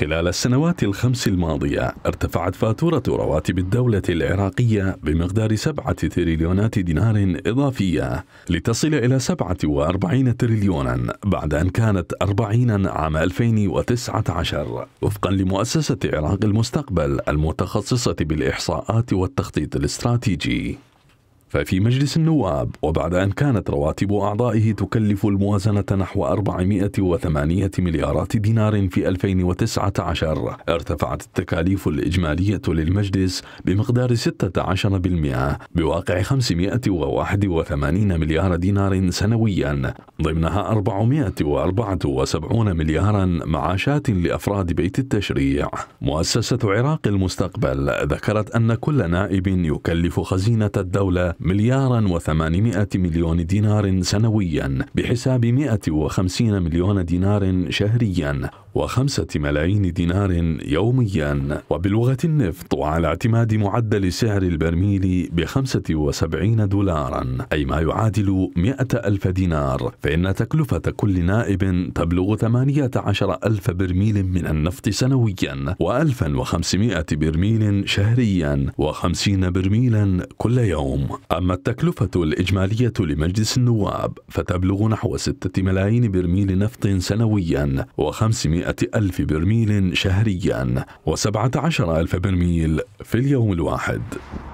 خلال السنوات الخمس الماضية ارتفعت فاتورة رواتب الدولة العراقية بمقدار سبعة تريليونات دينار إضافية لتصل إلى سبعة وأربعين تريليونا بعد أن كانت أربعين عام 2019 وفقا لمؤسسة عراق المستقبل المتخصصة بالإحصاءات والتخطيط الاستراتيجي ففي مجلس النواب وبعد أن كانت رواتب أعضائه تكلف الموازنة نحو 408 مليارات دينار في 2019 ارتفعت التكاليف الإجمالية للمجلس بمقدار 16% بواقع 581 مليار دينار سنويا ضمنها 474 مليارا معاشات لأفراد بيت التشريع مؤسسة عراق المستقبل ذكرت أن كل نائب يكلف خزينة الدولة مليارا و800 مليون دينار سنويا بحساب 150 مليون دينار شهريا وخمسة ملايين دينار يوميا وبلغة النفط وعلى اعتماد معدل سعر البرميل بخمسة وسبعين دولارا أي ما يعادل مئة ألف دينار فإن تكلفة كل نائب تبلغ ثمانية عشر ألف برميل من النفط سنويا وألفا وخمسمائة برميل شهريا وخمسين برميلا كل يوم أما التكلفة الإجمالية لمجلس النواب فتبلغ نحو 6 ملايين برميل نفط سنويا و500 ألف برميل شهريا و17 ألف برميل في اليوم الواحد